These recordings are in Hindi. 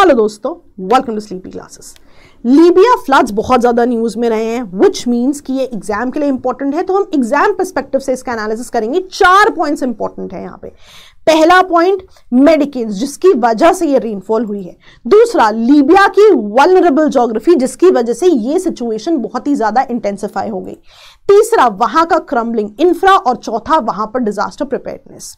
हेलो दोस्तों welcome to sleepy classes Libya floods बहुत ज़्यादा न्यूज़ में रहे हैं विच मीन्स कि ये एग्जाम के लिए इंपॉर्टेंट है तो हम एग्जाम परस्पेक्टिव से इसका एनालिसिस करेंगे चार पॉइंट्स इंपॉर्टेंट है यहाँ पे पहला पॉइंट मेडिकेन्स जिसकी वजह से ये रेनफॉल हुई है दूसरा लीबिया की वलनरेबल जोग्राफी जिसकी वजह से ये सिचुएशन बहुत ही ज़्यादा इंटेंसिफाई हो गई तीसरा वहां का क्रम्बलिंग इंफ्रा और चौथा वहां पर डिजास्टर प्रिपेयरनेस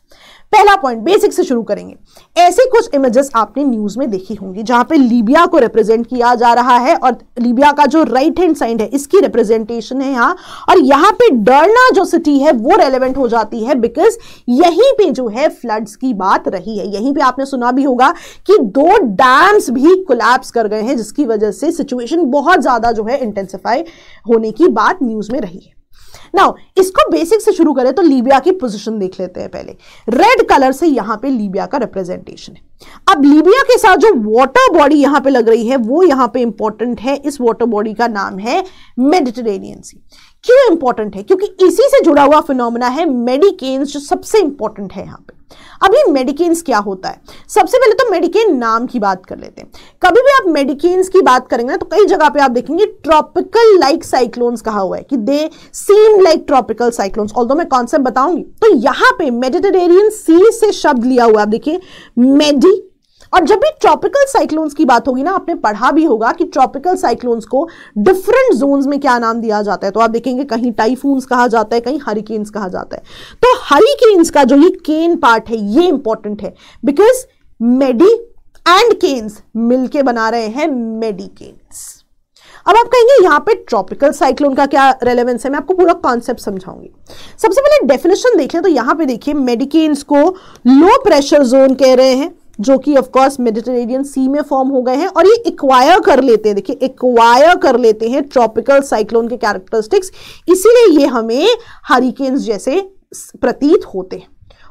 पहला पॉइंट बेसिक से शुरू करेंगे ऐसे कुछ इमेजेस आपने न्यूज़ में देखी होंगी जहां पे लीबिया को रिप्रेजेंट किया जा रहा रहा है और लीबिया का जो राइट हैंड साइड है इसकी रिप्रेजेंटेशन है यहाँ और यहाँ पे डरना जो सिटी है वो रेलिवेंट हो जाती है बिकॉज यहीं पे जो है फ्लड्स की बात रही है यहीं पे आपने सुना भी होगा कि दो डैम्स भी कोलैप्स कर गए हैं जिसकी वजह से सिचुएशन बहुत ज्यादा जो है इंटेंसिफाई होने की बात न्यूज में रही है नाउ इसको बेसिक से शुरू करें तो लीबिया की पोजीशन देख लेते हैं पहले रेड कलर से यहां पे लीबिया का रिप्रेजेंटेशन है अब लीबिया के साथ जो वाटर बॉडी यहां पे लग रही है वो यहां पे इंपॉर्टेंट है इस वाटर बॉडी का नाम है मेडिटेरेनियन सी क्यों इंपॉर्टेंट है क्योंकि इसी से जुड़ा हुआ फिनोमिना है मेडिकेन्स जो सबसे इंपॉर्टेंट है यहाँ पे अभी मेडिकेन्स क्या होता है सबसे पहले तो मेडिकेन नाम की बात कर लेते हैं कभी भी आप मेडिकेन्स की बात करेंगे तो कई जगह पे आप देखेंगे ट्रॉपिकल लाइक साइक्लोन्स कहा हुआ है कि they seem like tropical cyclones all मैं कॉन्सेप्ट बताऊंगी तो यहां पे मेडिटेरियन सी से शब्द लिया हुआ है आप देखिए मेडी और जब भी ट्रॉपिकल साइक्लोन्स की बात होगी ना आपने पढ़ा भी होगा कि ट्रॉपिकल साइक्लोन्स को डिफरेंट जोन्स में क्या नाम दिया जाता है तो आप देखेंगे कहीं टाइफून्स कहा जाता है कहीं हरिकेन्स कहा जाता है तो हरिकेन्स का जो ये केन पार्ट है ये इंपॉर्टेंट है बिकॉज मेडी एंड केन्स मिलके बना रहे हैं मेडिकेन्स अब आप कहेंगे यहां पे ट्रॉपिकल साइक्लोन का क्या रेलेवेंस है मैं आपको पूरा कॉन्सेप्ट समझाऊंगी सबसे पहले डेफिनेशन देख लें तो यहां पे देखिए मेडिकेन्स को लो प्रेशर जोन कह रहे हैं जो कि ऑफकोर्स मेडिटेरेनियन सी में फॉर्म हो गए हैं और ये एक्वायर कर लेते हैं देखिए एक्वायर कर लेते हैं ट्रॉपिकल साइक्लोन के कैरेक्टरिस्टिक्स इसीलिए ये हमें हरिकेन्स जैसे प्रतीत होते हैं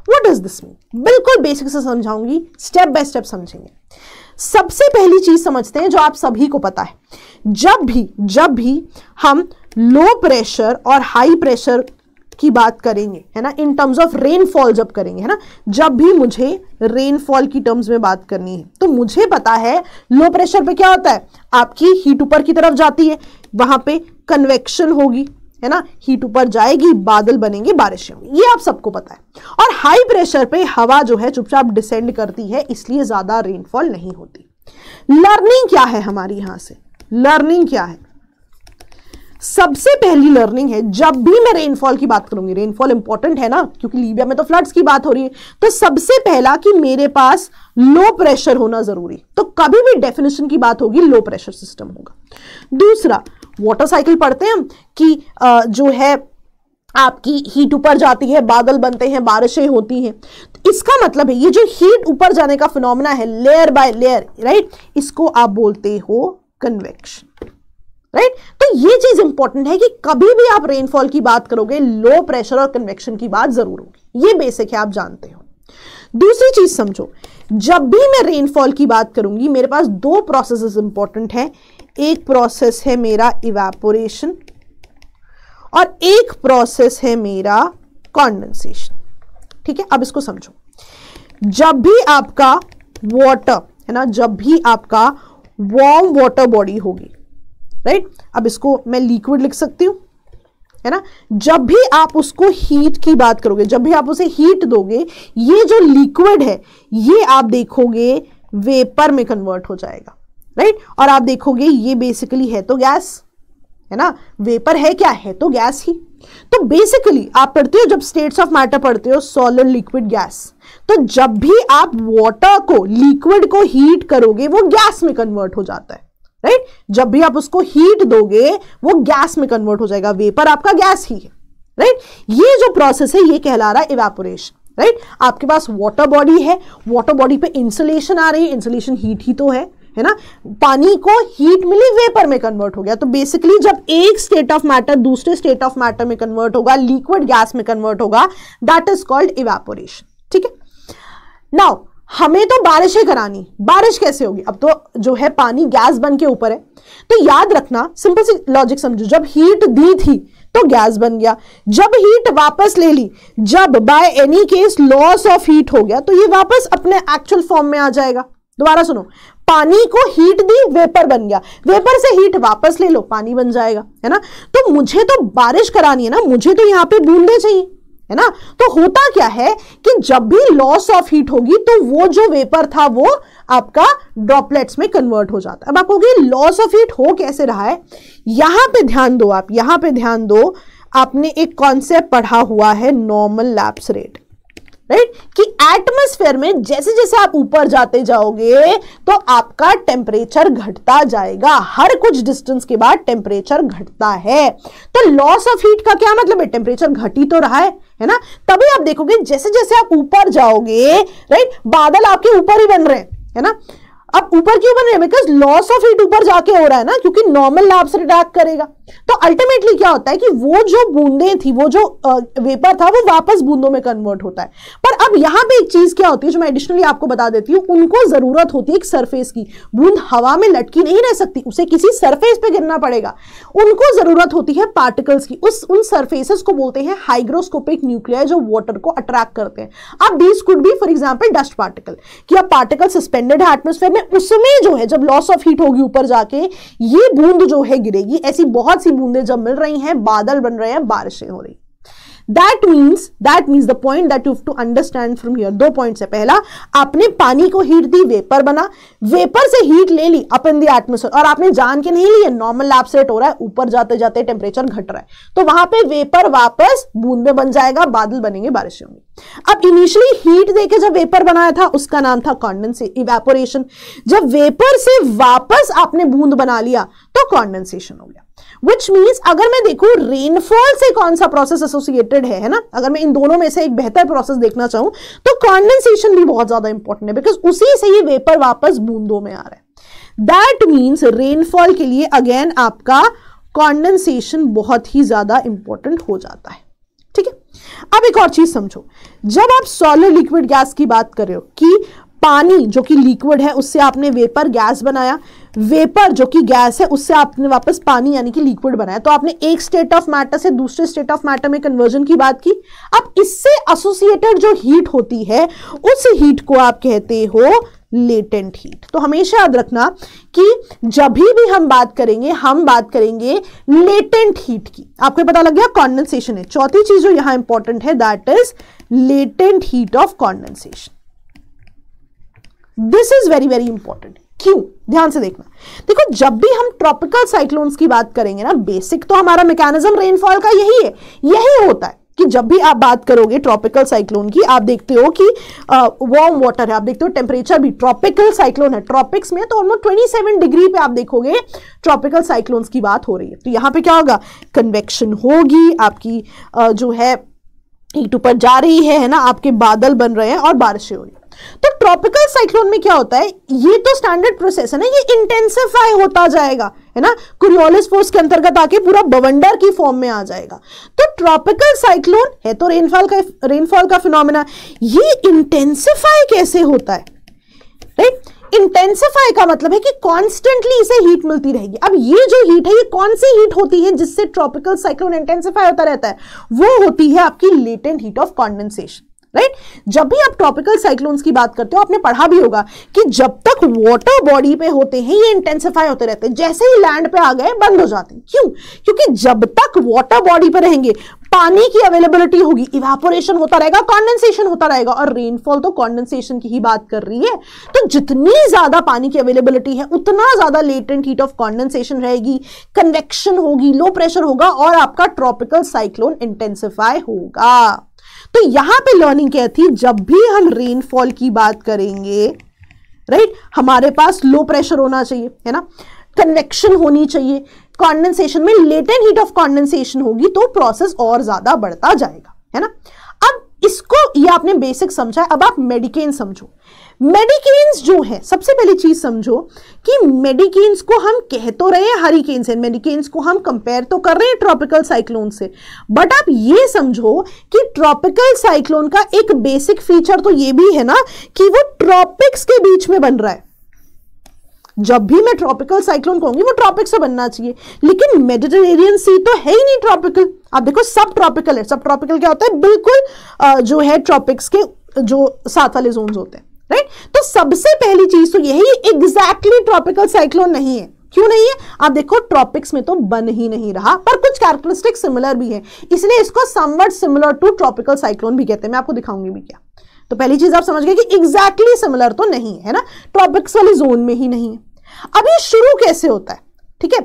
वट डज दिस मीन बिल्कुल बेसिक से समझाऊंगी स्टेप बाय स्टेप समझेंगे सबसे पहली चीज समझते हैं जो आप सभी को पता है जब भी जब भी हम लो प्रेशर और हाई प्रेशर की बात करेंगे है ना इन टर्म्स ऑफ रेनफॉल जब करेंगे है ना जब भी मुझे रेनफॉल की टर्म्स में बात करनी है तो मुझे पता है लो प्रेशर पे क्या होता है आपकी हीट ऊपर की तरफ जाती है वहां पे कन्वेक्शन होगी है ना हीट ऊपर जाएगी बादल बनेंगे बारिश होगी ये आप सबको पता है और हाई प्रेशर पे हवा जो है चुपचाप डिसेंड करती है इसलिए ज्यादा रेनफॉल नहीं होती लर्निंग क्या है हमारी यहां से लर्निंग क्या है सबसे पहली लर्निंग है जब भी मैं रेनफॉल की बात करूंगी रेनफॉल इंपॉर्टेंट है ना क्योंकि लीबिया में तो फ्लड्स की बात हो रही है तो सबसे पहला कि मेरे पास लो प्रेशर होना जरूरी तो कभी भी डेफिनेशन की बात होगी लो प्रेशर सिस्टम होगा दूसरा वॉटर साइकिल पढ़ते हैं कि जो है आपकी हीट ऊपर जाती है बादल बनते हैं बारिशें होती हैं तो इसका मतलब है ये जो हीट ऊपर जाने का फिनोमिना है लेयर बाय लेयर राइट इसको आप बोलते हो कन्वेक्शन राइट right? तो ये चीज इंपॉर्टेंट है कि कभी भी आप रेनफॉल की बात करोगे लो प्रेशर और कन्वेक्शन की बात जरूर होगी ये बेसिक है आप जानते हो दूसरी चीज समझो जब भी मैं रेनफॉल की बात करूंगी मेरे पास दो प्रोसेस इंपॉर्टेंट है एक प्रोसेस है मेरा इवेपोरेशन और एक प्रोसेस है मेरा कॉन्डेंसेशन ठीक है अब इसको समझो जब भी आपका वॉटर है ना जब भी आपका वार्म वॉटर बॉडी होगी राइट अब इसको मैं लिक्विड लिख सकती हूँ है ना जब भी आप उसको हीट की बात करोगे जब भी आप उसे हीट दोगे ये जो लिक्विड है ये आप देखोगे वेपर में कन्वर्ट हो जाएगा राइट और आप देखोगे ये बेसिकली है तो गैस है ना वेपर है क्या है तो गैस ही तो बेसिकली आप पढ़ते हो जब स्टेट्स ऑफ मैटर पढ़ते हो सॉलिड लिक्विड गैस तो जब भी आप वाटर को लिक्विड को हीट करोगे वो गैस में कन्वर्ट हो जाता है राइट जब भी आप उसको हीट दोगे वो गैस में कन्वर्ट हो जाएगा वेपर आपका गैस ही है राइट ये जो प्रोसेस है ये कहला रहा है इवेपोरेशन राइट आपके पास वाटर बॉडी है वाटर बॉडी पे इंसुलेशन आ रही है इंसुलेशन हीट ही तो है है ना पानी को हीट मिली वेपर में कन्वर्ट हो गया तो बेसिकली जब एक स्टेट ऑफ मैटर दूसरे स्टेट ऑफ मैटर में कन्वर्ट होगा लिक्विड गैस में कन्वर्ट होगा दैट इज कॉल्ड इवेपोरेशन ठीक है नाउ हमें तो बारिश ही करानी बारिश कैसे होगी अब तो जो है पानी गैस बन के ऊपर है तो याद रखना सिंपल सी लॉजिक समझो जब हीट दी थी तो गैस बन गया जब हीट वापस ले ली जब by any case loss of heat हो गया तो ये वापस अपने एक्चुअल फॉर्म में आ जाएगा दोबारा सुनो पानी को हीट दी वेपर बन गया वेपर से हीट वापस ले लो पानी बन जाएगा है ना तो मुझे तो बारिश करानी है ना मुझे तो यहां पे बूंदे चाहिए है ना तो होता क्या है कि जब भी लॉस ऑफ हीट होगी तो वो जो वेपर था वो आपका ड्रॉपलेट्स में कन्वर्ट हो जाता है अब आपको लॉस ऑफ हीट हो कैसे रहा है यहां पे ध्यान दो आप यहां पे ध्यान दो आपने एक कॉन्सेप्ट पढ़ा हुआ है नॉर्मल लैप्स रेट राइट कि एटमोस्फेयर में जैसे जैसे आप ऊपर जाते जाओगे तो आपका टेम्परेचर घटता जाएगा हर कुछ डिस्टेंस के बाद टेम्परेचर घटता है तो लॉस ऑफ हीट का क्या मतलब है टेम्परेचर घट ही तो रहा है है ना तभी आप देखोगे जैसे जैसे आप ऊपर जाओगे राइट बादल आपके ऊपर ही बन रहे हैं है ना अब ऊपर क्यों बन रहे हैं बिकॉज लॉस ऑफ हीट ऊपर जाके हो रहा है ना क्योंकि नॉर्मल लैब्स रिडैक्ट करेगा तो अल्टीमेटली क्या होता है कि वो जो बूंदे थी वो जो वेपर था वो वापस बूंदों में कन्वर्ट होता है पर अब यहाँ पे एक चीज क्या होती है जो मैं एडिशनली आपको बता देती हूँ उनको जरूरत होती है एक सरफेस की बूंद हवा में लटकी नहीं रह सकती उसे किसी सरफेस पे गिरना पड़ेगा उनको जरूरत होती है पार्टिकल्स की उस उन सरफेसेस को बोलते हैं हाइग्रोस्कोपिक न्यूक्लियर जो वाटर को अट्रैक्ट करते हैं अब these could be for example dust particle कि अब पार्टिकल सस्पेंडेड है एटमोस्फेयर में में उसमें जो है जब लॉस ऑफ हीट होगी ऊपर जाके ये बूंद जो है गिरेगी ऐसी बहुत सी बूंदें जब मिल रही हैं बादल बन रहे हैं बारिशें हो रही that means that means the point that you to understand from here दो पॉइंट है पहला आपने पानी को हीट दी वेपर बना वेपर से हीट ले ली अपन दी एटमोसफेयर और आपने जान के नहीं लिया नॉर्मल लैपसेट हो रहा है ऊपर जाते जाते टेम्परेचर घट रहा है तो वहां पर वेपर वापस बूंद में बन जाएगा बादल बनेंगे बारिश होंगी अब इनिशियली हीट देके जब वेपर बनाया था उसका नाम था कॉन्डेंसेशन इवेपोरेशन जब वेपर से वापस आपने बूंद बना लिया तो कॉन्डेंसेशन हो गया विच मीन्स अगर मैं देखूं रेनफॉल से कौन सा प्रोसेस एसोसिएटेड है है ना अगर मैं इन दोनों में से एक बेहतर प्रोसेस देखना चाहूं तो कॉन्डेंसेशन भी बहुत ज्यादा इंपॉर्टेंट है बिकॉज उसी से ये वेपर वापस बूंदों में आ रहा है दैट मीन्स रेनफॉल के लिए अगेन आपका कॉन्डेंसेशन बहुत ही ज्यादा इंपॉर्टेंट हो जाता है ठीक है अब एक और चीज समझो जब आप सॉलिड लिक्विड गैस की बात कर रहे हो कि पानी जो कि लिक्विड है उससे आपने वेपर गैस बनाया वेपर जो कि गैस है उससे आपने वापस पानी यानी कि लिक्विड बनाया तो आपने एक स्टेट ऑफ मैटर से दूसरे स्टेट ऑफ मैटर में कन्वर्जन की बात की अब इससे एसोसिएटेड जो हीट होती है उस हीट को आप कहते हो लेटेंट हीट तो हमेशा याद रखना कि जब भी हम बात करेंगे हम बात करेंगे लेटेंट हीट की आपको पता लग गया कॉन्डेंसेशन है चौथी चीज जो यहां इंपॉर्टेंट है that is latent heat of condensation this is very very important क्यों ध्यान से देखना देखो जब भी हम ट्रॉपिकल साइक्लोन्स की बात करेंगे ना बेसिक तो हमारा मैकेनिज्म रेनफॉल का यही है यही होता है कि जब भी आप बात करोगे ट्रॉपिकल साइक्लोन की आप देखते हो कि वार्म वाटर है आप देखते हो टेम्परेचर भी ट्रॉपिकल साइक्लोन है ट्रॉपिक्स में तो ऑलमोस्ट 27 डिग्री पे आप देखोगे ट्रॉपिकल साइक्लोन्स की बात हो रही है तो यहाँ पे क्या होगा कन्वेक्शन होगी आपकी uh, जो है ईट ऊपर जा रही है, है ना आपके बादल बन रहे हैं और बारिशें हो रही ट्रॉपिकल साइक्लोन में क्या होता है ये तो स्टैंडर्ड प्रोसेस है ना ये इंटेंसिफाई होता जाएगा है ना कुरियोलिस फोर्स के अंतर्गत आके पूरा बवंडर की फॉर्म में आ जाएगा तो ट्रॉपिकल साइक्लोन है तो रेनफॉल का रेनफॉल का फिनोमिना ये इंटेंसिफाई कैसे होता है राइट इंटेंसिफाई का मतलब है कि कॉन्स्टेंटली इसे हीट मिलती रहेगी अब ये जो हीट है ये कौन सी हीट होती है जिससे ट्रॉपिकल साइक्लोन इंटेंसिफाई होता रहता है वो होती है आपकी latent heat of condensation right जब भी आप ट्रॉपिकल साइक्लोन्स की बात करते हो आपने पढ़ा भी होगा कि जब तक वाटर बॉडी पे होते हैं ये इंटेंसिफाई होते रहते हैं जैसे ही लैंड पे आ गए बंद हो जाते हैं क्यों क्योंकि जब तक वाटर बॉडी पे रहेंगे पानी की अवेलेबिलिटी होगी इवेपोरेशन होता रहेगा कॉन्डेंसेशन होता रहेगा और रेनफॉल तो कॉन्डेंसेशन की ही बात कर रही है तो जितनी ज्यादा पानी की अवेलेबिलिटी है उतना ज्यादा लेटेंट हीट ऑफ कॉन्डेंसेशन रहेगी कन्वेक्शन होगी लो प्रेशर होगा और आपका ट्रॉपिकल साइक्लोन इंटेंसिफाई होगा तो यहां पे लर्निंग क्या थी जब भी हम रेनफॉल की बात करेंगे राइट हमारे पास लो प्रेशर होना चाहिए है ना कन्वेक्शन होनी चाहिए कॉन्डेंसेशन में लेटेन हीट ऑफ कॉन्डेंसेशन होगी तो प्रोसेस और ज्यादा बढ़ता जाएगा है ना अब इसको ये आपने बेसिक समझा है अब आप मेडिकेन समझो मेडिकेन्स जो है सबसे पहली चीज समझो कि मेडिकेन्स को हम कह तो रहे हैं हरिकेन से मेडिकेन्स को हम कंपेयर तो कर रहे हैं ट्रॉपिकल साइक्लोन से बट आप ये समझो कि ट्रॉपिकल साइक्लोन का एक बेसिक फीचर तो ये भी है ना कि वो ट्रॉपिक्स के बीच में बन रहा है जब भी मैं ट्रॉपिकल साइक्लोन कहूंगी वो ट्रॉपिक से बनना चाहिए लेकिन मेडिटेरेनियन सी तो है ही नहीं ट्रॉपिकल आप देखो सब ट्रॉपिकल है सब ट्रॉपिकल क्या होता है बिल्कुल जो है ट्रॉपिक्स के जो साथ वाले जोन होते हैं राइट तो सबसे पहली चीज तो यही एग्जैक्टली ट्रॉपिकल साइक्लोन नहीं है क्यों नहीं है आप देखो ट्रॉपिक्स में तो बन ही नहीं रहा पर कुछ कैरेक्टरिस्टिक सिमिलर भी है इसलिए इसको somewhat similar to tropical cyclone भी कहते हैं मैं आपको दिखाऊंगी भी क्या तो पहली चीज आप समझ गए कि एग्जैक्टली exactly सिमिलर तो नहीं है ना ट्रॉपिक्स वाले जोन में ही नहीं है अब ये शुरू कैसे होता है ठीक है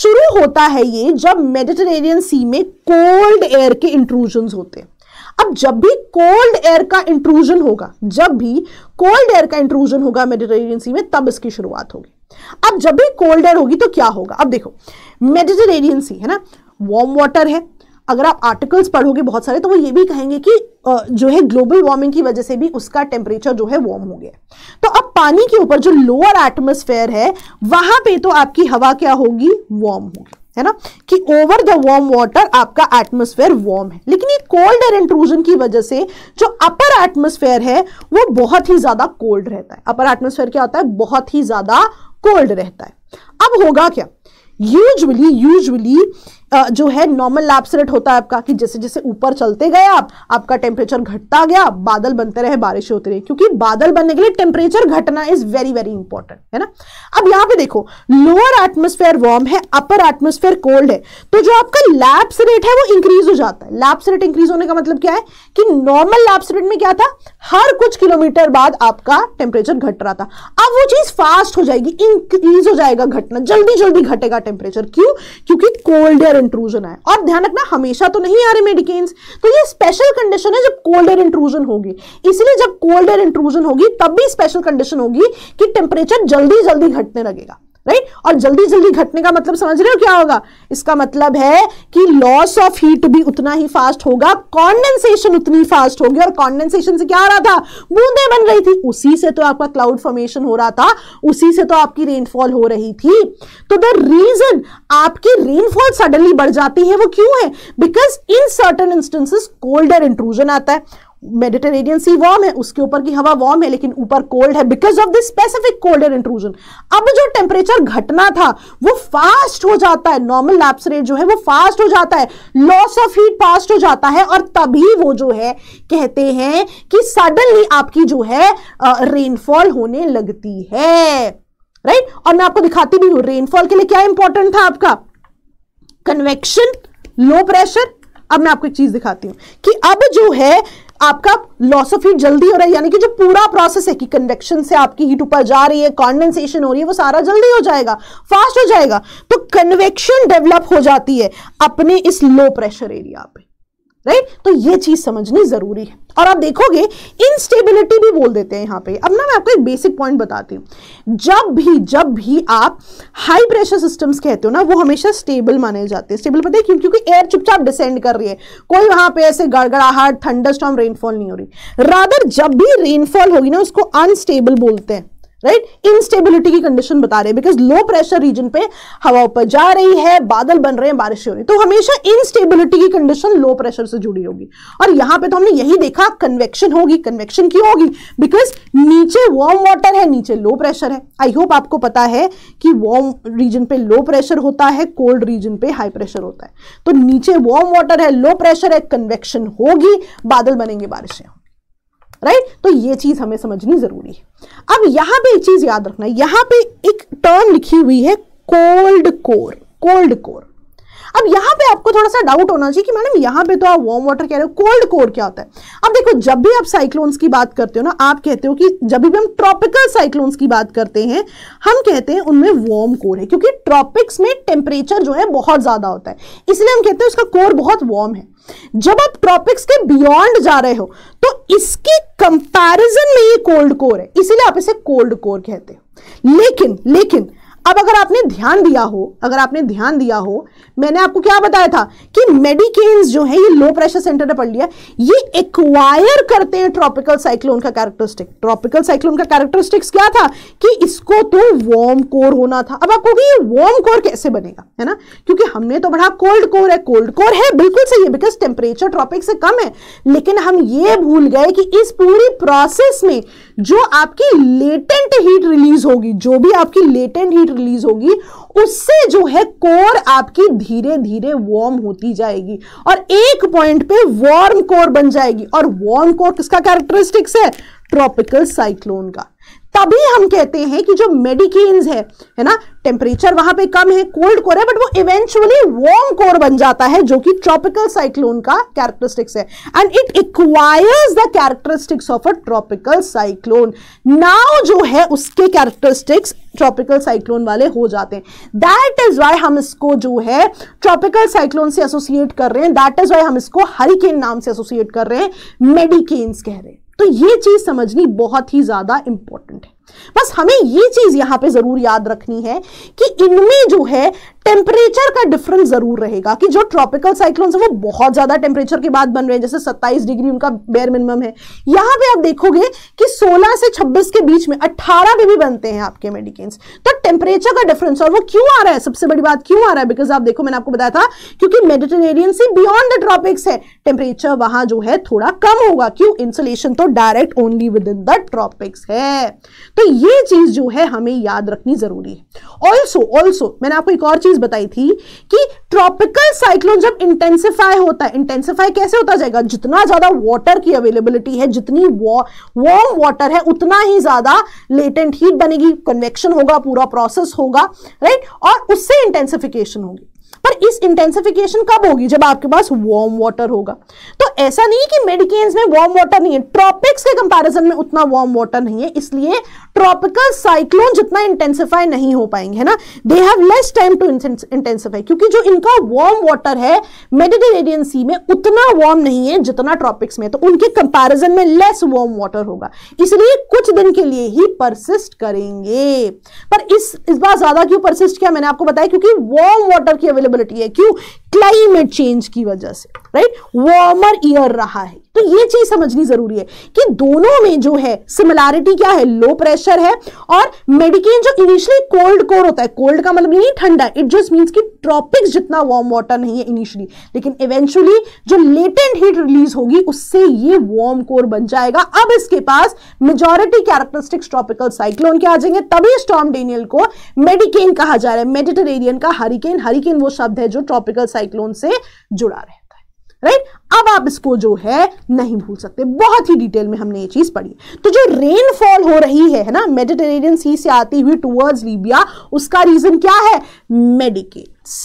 शुरू होता है ये जब मेडिटेरेनियन सी में कोल्ड एयर के इंट्रूजन होते हैं अब जब भी कोल्ड एयर का इंट्रूजन होगा जब भी कोल्ड एयर का इंट्रूजन होगा मेडिटेरियन सी में तब इसकी शुरुआत होगी अब जब भी कोल्ड एयर होगी तो क्या होगा अब देखो मेडिटेरियन सी है ना वार्म वाटर है अगर आप आर्टिकल्स पढ़ोगे बहुत सारे तो वो ये भी कहेंगे कि जो है ग्लोबल वार्मिंग की वजह से भी उसका टेम्परेचर जो है वार्म हो गया तो अब पानी के ऊपर जो लोअर एटमोस्फेयर है वहां पे तो आपकी हवा क्या होगी वार्म होगी है ना कि ओवर द वार्म वाटर आपका एटमोस्फेयर वार्म है लेकिन ये कोल्ड एयर इंट्रूजन की वजह से जो अपर एटमोस्फेयर है वो बहुत ही ज्यादा कोल्ड रहता है अपर एटमोस्फेयर क्या होता है बहुत ही ज्यादा कोल्ड रहता है अब होगा क्या यूजली यूजली जो है नॉर्मल लैप्स रेट होता है आपका कि जैसे जैसे ऊपर चलते गए आप आपका टेम्परेचर घटता गया बादल बनते रहे बारिश होती रही क्योंकि बादल बनने के लिए टेम्परेचर घटना इज वेरी वेरी इंपॉर्टेंट है ना अब यहाँ पे देखो लोअर एटमोस्फेयर वार्म है अपर एटमोस्फेयर कोल्ड है तो जो आपका लैप्स रेट है वो इंक्रीज हो जाता है लैप्स रेट इंक्रीज होने का मतलब क्या है कि नॉर्मल लैप्स रेट में क्या था हर कुछ किलोमीटर बाद आपका टेम्परेचर घट रहा था अब वो चीज फास्ट हो जाएगी इंक्रीज हो जाएगा घटना जल्दी जल्दी घटेगा टेम्परेचर क्यों क्योंकि कोल्ड एयर इंट्रूजन आए और ध्यान रखना हमेशा तो नहीं आ रहे मेडिकेन्स तो ये स्पेशल कंडीशन है जब कोल्ड एयर इंट्रूजन होगी इसलिए जब कोल्ड एयर इंट्रूजन होगी तब भी स्पेशल कंडीशन होगी कि टेम्परेचर जल्दी जल्दी घटने लगेगा राइट और जल्दी जल्दी घटने का मतलब समझ रहे हो क्या होगा इसका मतलब है कि लॉस ऑफ हीट भी उतना ही फास्ट होगा कॉन्डेंसेशन उतनी फास्ट होगी और कॉन्डेंसेशन से क्या हो रहा था बूंदे बन रही थी उसी से तो आपका क्लाउड फॉर्मेशन हो रहा था उसी से तो आपकी रेनफॉल हो रही थी तो द रीजन आपकी रेनफॉल सडनली बढ़ जाती है वो क्यों है because in certain instances colder intrusion आता है मेडिटेरेनियन सी वार्म है उसके ऊपर की हवा वार्म है लेकिन ऊपर कोल्ड है because of this specific cold air intrusion अब जो टेम्परेचर घटना था वो फास्ट हो जाता है नॉर्मल लैप्स रेट जो है वो फास्ट हो जाता है लॉस ऑफ हीट फास्ट हो जाता है और तभी वो जो है कहते हैं कि सडनली आपकी जो है रेनफॉल होने लगती है राइट right? और मैं आपको दिखाती भी हूं रेनफॉल के लिए क्या इंपॉर्टेंट था आपका कन्वेक्शन लो प्रेशर अब मैं आपको एक चीज दिखाती हूं कि अब जो है आपका लॉस ऑफ हीट जल्दी हो रहा है यानी कि जो पूरा प्रोसेस है कि कन्वेक्शन से आपकी हीट ऊपर जा रही है कॉन्डेंसेशन हो रही है वो सारा जल्दी हो जाएगा फास्ट हो जाएगा तो कन्वेक्शन डेवलप हो जाती है अपने इस लो प्रेशर एरिया पे राइट right? तो ये चीज समझनी जरूरी है और आप देखोगे इनस्टेबिलिटी भी बोल देते हैं यहां पे अब ना मैं आपको एक बेसिक पॉइंट बताती हूं जब भी जब भी आप हाई प्रेशर सिस्टम्स कहते हो ना वो हमेशा स्टेबल माने जाते हैं स्टेबल पता है क्यों क्योंकि एयर चुपचाप डिसेंड कर रही है कोई वहां पे ऐसे गड़गड़ाहट थंडर स्टॉम रेनफॉल नहीं हो रही रादर जब भी रेनफॉल होगी ना उसको अनस्टेबल बोलते हैं राइट इनस्टेबिलिटी की कंडीशन बता रहे हैं बिकॉज लो प्रेशर रीजन पे हवा ऊपर जा रही है बादल बन रहे हैं बारिश हो रही है तो हमेशा इनस्टेबिलिटी की कंडीशन लो प्रेशर से जुड़ी होगी और यहाँ पे तो हमने यही देखा कन्वेक्शन होगी कन्वेक्शन क्यों होगी बिकॉज नीचे वार्म वाटर है नीचे लो प्रेशर है आई होप आपको पता है कि वार्म रीजन पे लो प्रेशर होता है कोल्ड रीजन पे हाई प्रेशर होता है तो नीचे वार्म वाटर है लो प्रेशर है कन्वेक्शन होगी बादल बनेंगे बारिशें राइट तो ये चीज़ हमें समझनी ज़रूरी है अब यहां पे एक चीज़ याद रखना यहां पे एक टर्म लिखी हुई है कोल्ड कोर कोल्ड कोर अब यहां पे आपको थोड़ा सा डाउट होना चाहिए कि मैडम यहां पे तो आप वार्म वाटर कह रहे हो कोल्ड कोर क्या होता है अब देखो जब भी आप साइक्लोन्स की बात करते हो ना आप कहते हो कि जब भी हम ट्रॉपिकल साइक्लोन्स की बात करते हैं हम कहते हैं उनमें वार्म कोर है क्योंकि ट्रॉपिक्स में टेम्परेचर जो है बहुत ज़्यादा होता है इसलिए हम कहते हैं उसका कोर बहुत वार्म है जब आप ट्रॉपिक्स के बियॉन्ड जा रहे हो तो इसके कंपैरिजन में ये कोल्ड कोर है इसीलिए आप इसे कोल्ड कोर कहते हैं लेकिन लेकिन अब अगर आपने ध्यान दिया हो अगर आपने ध्यान दिया हो मैंने आपको क्या बताया था कि मेडिकेन्स जो है ये लो प्रेशर सेंटर ने पढ़ लिया ये एक्वायर करते हैं ट्रॉपिकल साइक्लोन का कैरेक्टरिस्टिक ट्रॉपिकल साइक्लोन का कैरेक्टरिस्टिक्स क्या था कि इसको तो वार्म कोर होना था अब आपको ये वार्म कोर कैसे बनेगा है ना क्योंकि हमने तो बढ़ा कोल्ड कोर है कोल्ड कोर है बिल्कुल सही है बिकॉज टेम्परेचर ट्रॉपिक से कम है लेकिन हम ये भूल गए कि इस पूरी प्रोसेस में जो आपकी लेटेंट हीट रिलीज होगी जो भी आपकी लेटेंट हीट रिलीज होगी उससे जो है कोर आपकी धीरे धीरे वार्म होती जाएगी और एक पॉइंट पे वार्म कोर बन जाएगी और वार्म कोर किसका कैरेक्टरिस्टिक्स है ट्रॉपिकल साइक्लोन का तभी हम कहते हैं कि जो मेडिकेन्स है है ना टेम्परेचर वहां पे कम है कोल्ड कोर है बट वो इवेंचुअली वार्म कोर बन जाता है जो कि ट्रॉपिकल साइक्लोन का कैरेक्टरिस्टिक्स है and it acquires the characteristics of a tropical cyclone now जो है उसके कैरेक्टरिस्टिक्स ट्रॉपिकल साइक्लोन वाले हो जाते हैं दैट इज वाई हम इसको जो है ट्रॉपिकल साइक्लोन से एसोसिएट कर रहे हैं दैट इज वाई हम इसको हरिकेन नाम से एसोसिएट कर रहे हैं मेडिकेन्स कह रहे हैं तो ये चीज समझनी बहुत ही ज्यादा इंपॉर्टेंट है बस हमें ये चीज यहां पे जरूर याद रखनी है कि इनमें जो है टेम्परेचर का डिफरेंस जरूर रहेगा कि जो ट्रॉपिकल साइक्लोन्स है वो बहुत ज्यादा टेम्परेचर के बाद बन रहे हैं जैसे 27 डिग्री उनका बेयर मिनिमम है यहां पे आप देखोगे कि 16 से 26 के बीच में 18 पे भी बनते हैं आपके मेडिकेन्स तो टेम्परेचर का डिफरेंस और वो क्यों आ रहा है सबसे बड़ी बात क्यों आ रहा है बिकॉज आप देखो मैंने आपको बताया था क्योंकि मेडिटेरेनियन से बियॉन्ड द ट्रॉपिक्स है टेम्परेचर वहां जो है थोड़ा कम होगा क्यों इंसुलेशन तो direct only within the tropics है तो तो ये चीज़ जो है हमें याद रखनी ज़रूरी है ऑल्सो ऑल्सो मैंने आपको एक और चीज़ बताई थी कि ट्रॉपिकल साइक्लोन जब इंटेंसिफाई होता है इंटेंसिफाई कैसे होता जाएगा जितना ज़्यादा वाटर की अवेलेबिलिटी है जितनी वार्म वाटर है उतना ही ज़्यादा लेटेंट हीट बनेगी कन्वेक्शन होगा पूरा प्रोसेस होगा राइट और उससे इंटेंसिफिकेशन होगी पर इस इंटेंसिफिकेशन कब होगी जब आपके पास वार्म वाटर होगा तो ऐसा नहीं कि मेडिकेन्स में वार्म वाटर नहीं है ट्रॉपिक्स के कंपैरिजन में उतना वार्म वाटर नहीं है इसलिए ट्रॉपिकल साइक्लोन जितना इंटेंसिफाई नहीं हो पाएंगे है ना they have less time to intensify क्योंकि जो इनका वार्म वाटर है मेडिटेरेनियन सी में उतना वार्म नहीं है जितना ट्रॉपिक्स में तो उनके कंपेरिजन में लेस वार्म वाटर होगा इसलिए कुछ दिन के लिए ही परसिस्ट करेंगे पर इस इस बार ज्यादा क्यों परसिस्ट किया मैंने आपको बताया क्योंकि वार्म वाटर की अवेलेबिलिटी है क्यों क्लाइमेट चेंज की वजह से राइट वार्मर ईयर रहा है तो ये चीज समझनी जरूरी है कि दोनों में जो है सिमिलैरिटी क्या है लो प्रेशर है और मेडिकेन जो इनिशियली कोल्ड कोर होता है कोल्ड का मतलब नहीं ठंडा इट जस्ट मींस कि ट्रॉपिक्स जितना वार्म वाटर नहीं है इनिशियली लेकिन इवेंचुअली जो लेटेंट हीट रिलीज होगी उससे ये वार्म कोर बन जाएगा अब इसके पास मेजोरिटी कैरेक्टरिस्टिक्स ट्रॉपिकल साइक्लोन के आ जाएंगे तभी स्टॉम डेनियल को मेडिकेन कहा जा रहा है मेडिटेरेनियन का हरिकेन हरिकेन वो शब्द है जो ट्रॉपिकल साइक्लोन से जुड़ा रहे राइट अब आप इसको जो है नहीं भूल सकते बहुत ही डिटेल में हमने ये चीज पढ़ी तो जो रेनफॉल हो रही है ना मेडिटेरेनियन सी से आती हुई टूवर्ड्स लीबिया उसका रीजन क्या है मेडिकेट्स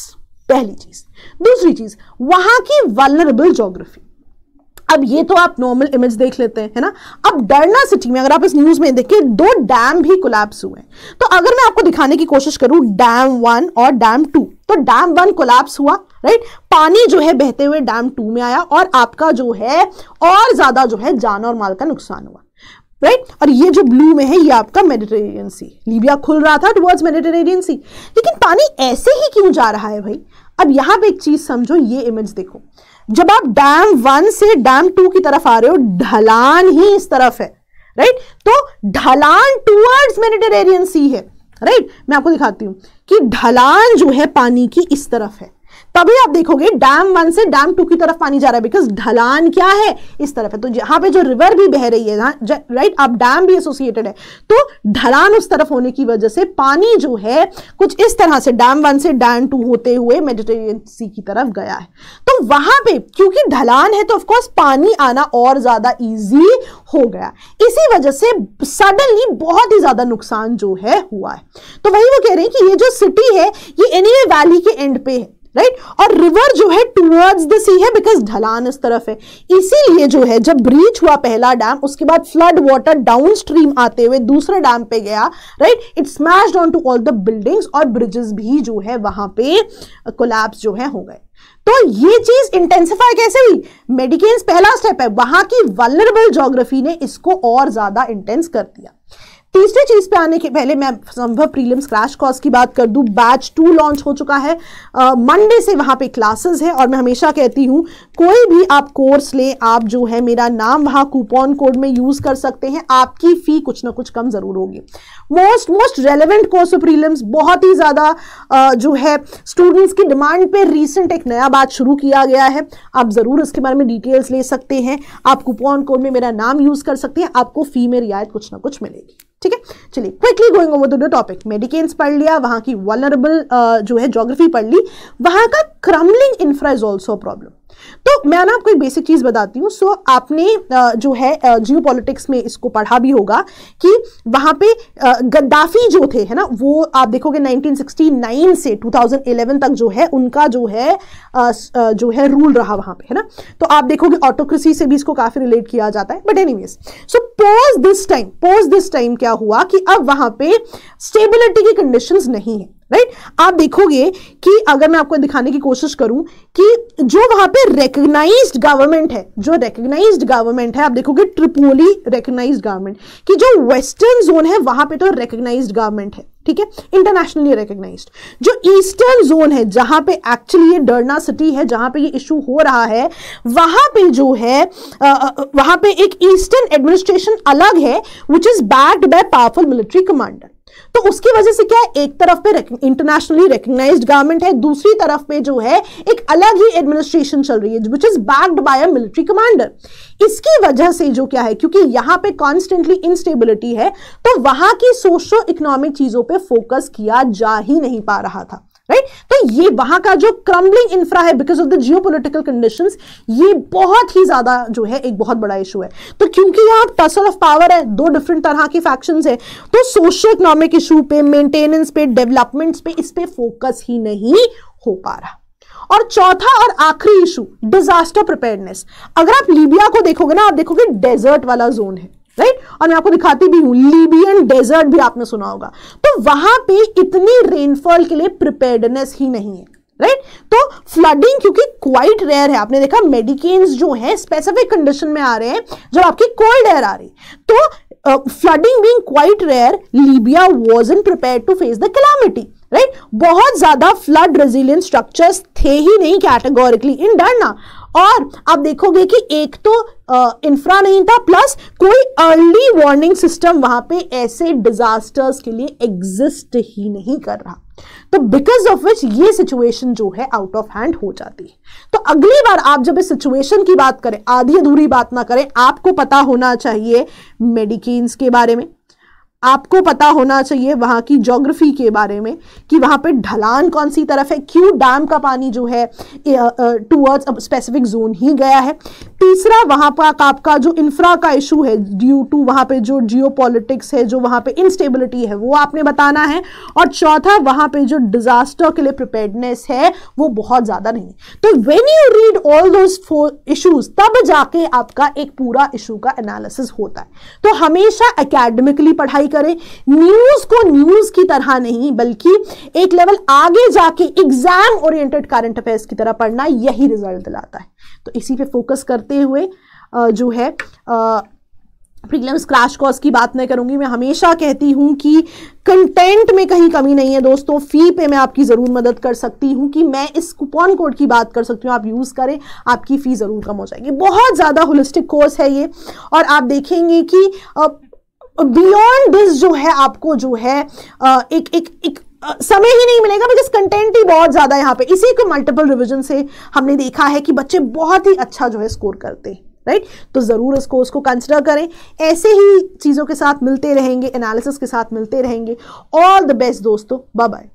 पहली चीज दूसरी चीज वहां की वलनरेबल जोग्राफी अब ये तो आप नॉर्मल इमेज देख लेते हैं है ना अब डरना सिटी में अगर आप इस न्यूज में देखिए दो डैम भी कोलैप्स हुए हैं तो अगर मैं आपको दिखाने की कोशिश करूं डैम वन और डैम टू तो डैम वन कोलैप्स हुआ राइट पानी जो है बहते हुए डैम टू में आया और आपका जो है और ज्यादा जो है जान और माल का नुकसान हुआ राइट right? और ये जो ब्लू में है ये आपका मेडिटेरेनियन सी लीबिया खुल रहा था टुवर्ड्स मेडिटेरेनियन सी लेकिन पानी ऐसे ही क्यों जा रहा है भाई अब यहां पे एक चीज समझो ये इमेज देखो जब आप डैम वन से डैम टू की तरफ आ रहे हो ढलान ही इस तरफ है राइट right? तो ढलान टूवर्ड्स मेडिटेरेनियन सी है राइट right? मैं आपको दिखाती हूं कि ढलान जो है पानी की इस तरफ है तभी आप देखोगे डैम वन से डैम टू की तरफ पानी जा रहा है बिकॉज ढलान क्या है इस तरफ है तो यहाँ पे जो रिवर भी बह रही है राइट आप डैम भी एसोसिएटेड है तो ढलान उस तरफ होने की वजह से पानी जो है कुछ इस तरह से डैम वन से डैम टू होते हुए मेडिटेरियन सी की तरफ गया है तो वहां पे क्योंकि ढलान है तो ऑफकोर्स पानी आना और ज्यादा ईजी हो गया इसी वजह से सडनली बहुत ही ज्यादा नुकसान जो है हुआ है तो वही वो कह रहे हैं कि ये जो सिटी है ये एनी वैली के एंड पे है राइट right? और रिवर जो है टूवर्ड्स द सी है बिकॉज ढलान इस तरफ है इसीलिए जो है जब ब्रीच हुआ पहला डैम उसके बाद फ्लड वाटर डाउन स्ट्रीम आते हुए दूसरे डैम पे गया right it smash on to all the buildings और ब्रिजेस भी जो है वहां पे कोलैप्स जो है हो गए तो ये चीज इंटेंसिफाई कैसे हुई मेडिकेन्स पहला स्टेप है वहां की वलरेबल जोग्राफी ने इसको और ज्यादा इंटेंस कर दिया तीसरी चीज़ पे आने के पहले मैं संभव प्रीलिम्स क्रैश कोर्स की बात कर दूं बैच टू लॉन्च हो चुका है मंडे से वहां पे क्लासेस है और मैं हमेशा कहती हूँ कोई भी आप कोर्स लें आप जो है मेरा नाम वहाँ कूपन कोड में यूज़ कर सकते हैं आपकी फ़ी कुछ ना कुछ कम ज़रूर होगी most most relevant course of prelims बहुत ही ज़्यादा जो है स्टूडेंट्स की डिमांड पर रिसेंट एक नया बात शुरू किया गया है आप ज़रूर उसके बारे में डिटेल्स ले सकते हैं आप कूपन कोड में मेरा नाम यूज़ कर सकते हैं आपको फ़ी में रियायत कुछ ना कुछ मिलेगी ठीक है चलिए क्विकली गोइंग ओवर दोनों टॉपिक मेडिकेन्स पढ़ लिया वहां की वॉलरबल जो है जोग्राफी पढ़ ली वहां का crumbling infra is also problem तो मैं ना आपको एक बेसिक चीज़ बताती हूँ सो आपने जो है जियो पॉलिटिक्स में इसको पढ़ा भी होगा कि वहां पे गद्दाफी जो थे है ना वो आप देखोगे 1969 से 2011 तक जो है उनका जो है जो है रूल रहा वहां पे है ना तो आप देखोगे ऑटोक्रेसी से भी इसको काफ़ी रिलेट किया जाता है but anyways so pause this time pause this time क्या हुआ कि अब वहां पर स्टेबिलिटी की कंडीशन नहीं है राइट आप देखोगे कि अगर मैं आपको दिखाने की कोशिश करूं कि जो वहां पे रेकग्नाइज गवर्नमेंट है जो रेकग्नाइज गवर्नमेंट है आप देखोगे ट्रिपोली रेकग्नाइज गवर्नमेंट कि जो वेस्टर्न जोन है वहां पे तो रेकग्नाइज गवर्नमेंट है ठीक है इंटरनेशनली रेकग्नाइज जो ईस्टर्न जोन है जहां पे एक्चुअली ये डरना सिटी है जहां पे ये इशू हो रहा है वहां पे जो है वहां पे एक ईस्टर्न एडमिनिस्ट्रेशन अलग है which is backed by powerful military commander तो उसकी वजह से क्या है एक तरफ पे इंटरनेशनली रिकग्नाइज गवर्नमेंट है दूसरी तरफ पे जो है एक अलग ही एडमिनिस्ट्रेशन चल रही है which is backed by a military commander इसकी वजह से जो क्या है क्योंकि यहां पे कॉन्स्टेंटली इनस्टेबिलिटी है तो वहां की सोशो इकोनॉमिक चीजों पर फोकस किया जा ही नहीं पा रहा था राइट तो ये वहां का जो क्रम्बलिंग इंफ्रा है because of the geopolitical condition ये बहुत ही ज्यादा जो है एक बहुत बड़ा इशू है तो क्योंकि यहाँ टसल ऑफ पावर है दो डिफरेंट तरह के फैक्शन है तो सोशियो इकोनॉमिक इशू पे मेंटेनेंस पे डेवलपमेंट पे इस पे फोकस ही नहीं हो पा रहा और चौथा और आखिरी इशू डिजास्टर प्रिपेयरनेस अगर आप लीबिया को देखोगे ना आप देखोगे डेजर्ट वाला जोन है राइट और मैं आपको दिखाती भी हूं लीबियन डेजर्ट भी आपने सुना होगा तो वहां पे इतनी रेनफॉल के लिए प्रिपेयर्डनेस ही नहीं है राइट right? तो फ्लडिंग क्योंकि क्वाइट रेयर है आपने देखा मेडिकेन्स जो है स्पेसिफिक कंडीशन में आ रहे हैं जब आपकी कोल्ड एयर आ रही तो flooding being quite rare Libya was unprepared to face the calamity right बहुत ज्यादा फ्लड रेजिलियंट स्ट्रक्चर्स थे ही नहीं कैटेगोरिकली इन डरना और आप देखोगे कि एक तो इंफ्रा नहीं था प्लस कोई अर्ली वार्निंग सिस्टम वहां पे ऐसे डिजास्टर्स के लिए एग्जिस्ट ही नहीं कर रहा तो बिकॉज ऑफ विच ये सिचुएशन जो है आउट ऑफ हैंड हो जाती है तो अगली बार आप जब इस सिचुएशन की बात करें आधी अधूरी बात ना करें आपको पता होना चाहिए मेडिकेन्स के बारे में आपको पता होना चाहिए वहाँ की जोग्राफी के बारे में कि वहाँ पे ढलान कौन सी तरफ है क्यों डैम का पानी जो है टूवर्ड्स स्पेसिफिक जोन ही गया है तीसरा वहाँ पर आपका जो इंफ्रा का इशू है ड्यू टू वहाँ पे जो जियो है जो वहाँ पे इंस्टेबिलिटी है वो आपने बताना है और चौथा वहाँ पे जो डिजास्टर के लिए प्रिपेयर्डनेस है वो बहुत ज़्यादा नहीं तो when you read all those four issues तब जाके आपका एक पूरा इशू का एनालिसिस होता है तो हमेशा अकेडमिकली पढ़ाई करें न्यूज को न्यूज की तरह नहीं बल्कि एक लेवल आगे जाके एग्जाम ओरिएंटेड करंट अफेयर्स की तरह पढ़ना यही रिजल्ट दिलाता है तो इसी पे फोकस करते हुए जो है प्रीलिम्स क्रैश कोर्स की बात नहीं करूंगी मैं हमेशा कहती हूं कि कंटेंट में कहीं कमी नहीं है दोस्तों फ़ी पे मैं आपकी ज़रूर मदद कर सकती हूं कि मैं इस कूपन कोड की बात कर सकती हूं आप यूज़ करें आपकी फ़ी ज़रूर कम हो जाएगी बहुत ज़्यादा होलिस्टिक कोर्स है ये और आप देखेंगे कि बियॉन्ड दिस जो है आपको जो है एक एक एक समय ही नहीं मिलेगा बिकॉज कंटेंट ही बहुत ज़्यादा यहाँ पे इसी को मल्टीपल रिविजन से हमने देखा है कि बच्चे बहुत ही अच्छा जो है स्कोर करते हैं राइट right? तो ज़रूर इसको उसको कंसिडर करें ऐसे ही चीज़ों के साथ मिलते रहेंगे एनालिसिस के साथ मिलते रहेंगे ऑल द बेस्ट दोस्तों बाय बाय